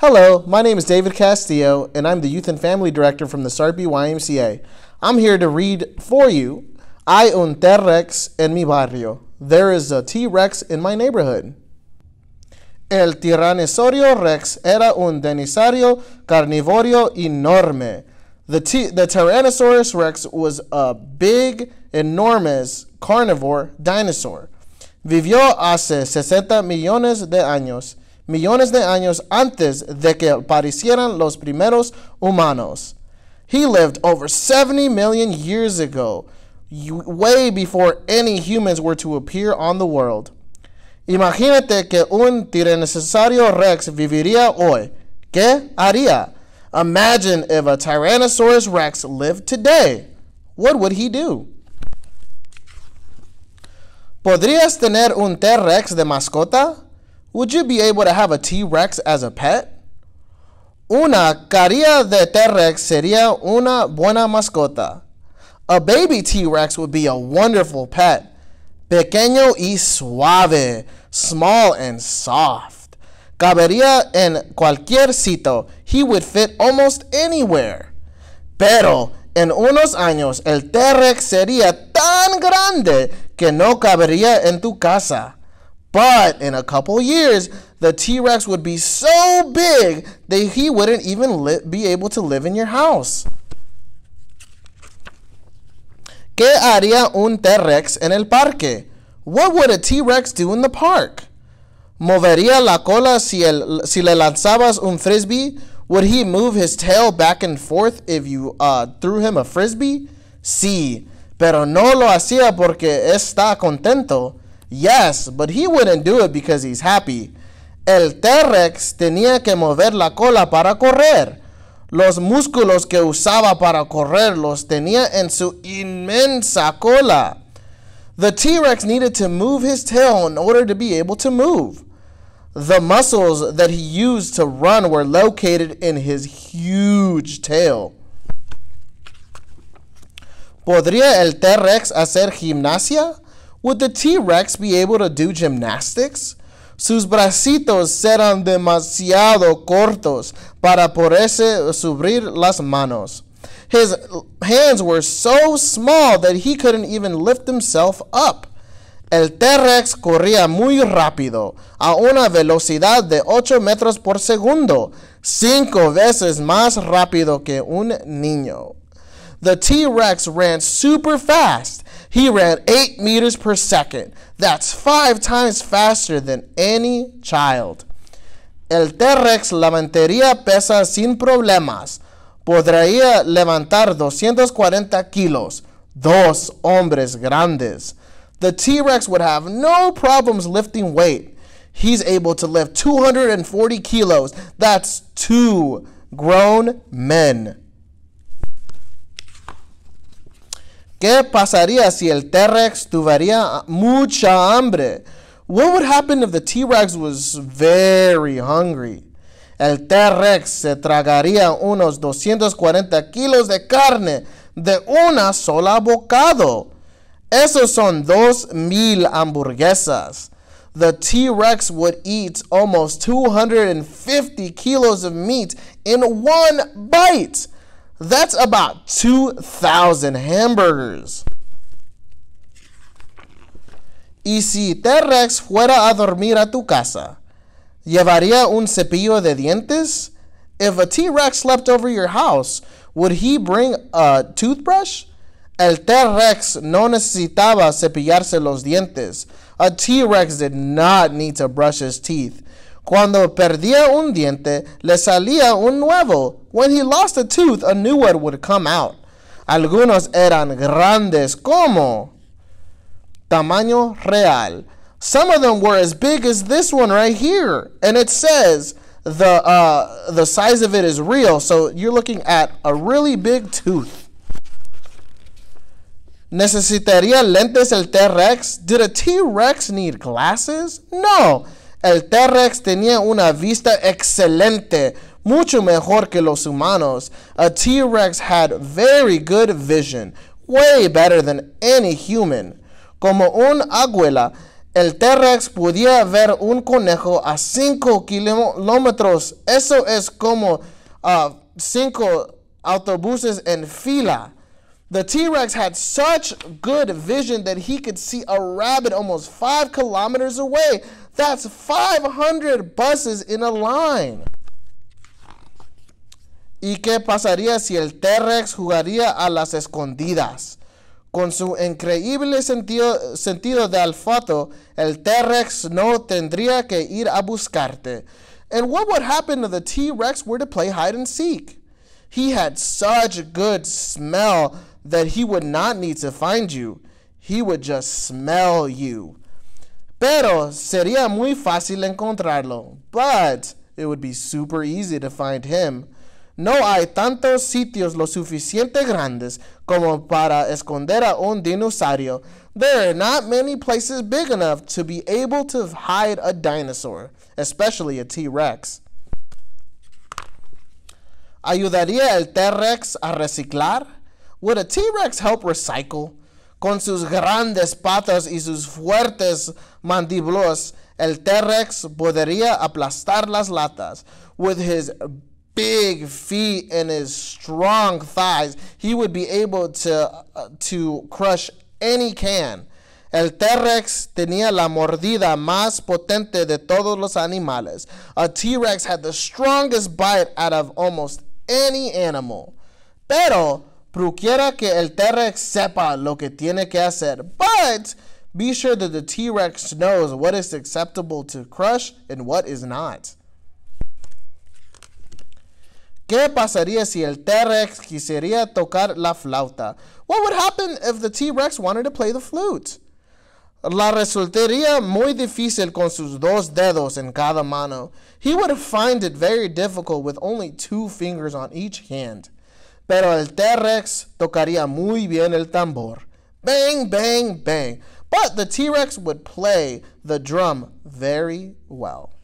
Hello, my name is David Castillo, and I'm the Youth and Family Director from the Sarpy YMCA. I'm here to read for you I un T-Rex en mi barrio. There is a T-Rex in my neighborhood. El Tyrannosaurio Rex era un denisario carnívoro enorme. The, the Tyrannosaurus Rex was a big, enormous carnivore dinosaur. Vivió hace 60 millones de años millones de años antes de que aparecieran los primeros humanos. He lived over 70 million years ago, way before any humans were to appear on the world. Imagínate que un Tyrannosaurus rex viviría hoy. ¿Qué haría? Imagine if a Tyrannosaurus rex lived today. What would he do? ¿Podrías tener un T-Rex de mascota? Would you be able to have a T-Rex as a pet? Una caria de T-Rex sería una buena mascota. A baby T-Rex would be a wonderful pet. Pequeño y suave, small and soft. Cabería en cualquier sitio. He would fit almost anywhere. Pero en unos años el T-Rex sería tan grande que no cabería en tu casa. But in a couple years, the T Rex would be so big that he wouldn't even be able to live in your house. ¿Qué haría un T-Rex en el parque? What would a T-Rex do in the park? ¿Movería la cola si, el, si le lanzabas un frisbee? Would he move his tail back and forth if you uh, threw him a frisbee? Sí, pero no lo hacía porque está contento. Yes, but he wouldn't do it because he's happy. El T-Rex tenía que mover la cola para correr. Los músculos que usaba para correr los tenía en su inmensa cola. The T-Rex needed to move his tail in order to be able to move. The muscles that he used to run were located in his huge tail. ¿Podría el T-Rex hacer gimnasia? Would the T Rex be able to do gymnastics? Sus bracitos serán demasiado cortos para poderse subir las manos. His hands were so small that he couldn't even lift himself up. El T-Rex corría muy rápido, a una velocidad de 8 metros por segundo, cinco veces más rápido que un niño. The T-Rex ran super fast he ran 8 meters per second. That's five times faster than any child. El T-Rex levantaría pesa sin problemas. Podría levantar 240 kilos. Dos hombres grandes. The T-Rex would have no problems lifting weight. He's able to lift 240 kilos. That's two grown men. ¿Qué pasaría si el T-Rex tuviera mucha hambre? What would happen if the T-Rex was very hungry? El T-Rex se tragaría unos 240 kilos de carne de una sola bocado. Esos son hamburguesas. The T-Rex would eat almost 250 kilos of meat in one bite. That's about 2,000 hamburgers. Y si T-Rex fuera a dormir a tu casa, ¿llevaría un cepillo de dientes? If a T-Rex slept over your house, would he bring a toothbrush? El T-Rex no necesitaba cepillarse los dientes. A T-Rex did not need to brush his teeth. Cuando perdía un diente, le salía un nuevo. When he lost a tooth, a new one would come out. Algunos eran grandes como tamaño real. Some of them were as big as this one right here. And it says the uh, the size of it is real. So you're looking at a really big tooth. Necesitaría lentes el T-Rex? Did a T-Rex need glasses? No. El T-Rex tenía una vista excelente, mucho mejor que los humanos. A T-Rex had very good vision, way better than any human. Como un águila, el T-Rex podía ver un conejo a 5 kilómetros. Eso es como cinco autobuses en fila. The T-Rex had such good vision that he could see a rabbit almost 5 kilometers away. That's 500 buses in a line. ¿Y qué pasaría si el T-Rex jugaría a las escondidas? Con su increíble sentido, sentido de olfato, el T-Rex no tendría que ir a buscarte. And what would happen if the T-Rex were to play hide and seek? He had such good smell that he would not need to find you. He would just smell you. Pero sería muy fácil encontrarlo. But it would be super easy to find him. No hay tantos sitios lo suficiente grandes como para esconder a un dinosaurio. There are not many places big enough to be able to hide a dinosaur, especially a T-Rex. ¿Ayudaría el T-Rex a reciclar? Would a T-Rex help recycle? con sus grandes patas y sus fuertes mandíbulas, el T-Rex podría aplastar las latas. With his big feet and his strong thighs, he would be able to, uh, to crush any can. El T-Rex tenía la mordida más potente de todos los animales. A T-Rex had the strongest bite out of almost any animal. Pero Requiere que el T-Rex sepa lo que tiene que hacer, but be sure that the T-Rex knows what is acceptable to crush and what is not. ¿Qué pasaría si el T-Rex quisiera tocar la flauta? What would happen if the T-Rex wanted to play the flute? La resultaría muy difícil con sus dos dedos en cada mano. He would find it very difficult with only two fingers on each hand. Pero el T-Rex tocaría muy bien el tambor. Bang, bang, bang. But the T-Rex would play the drum very well.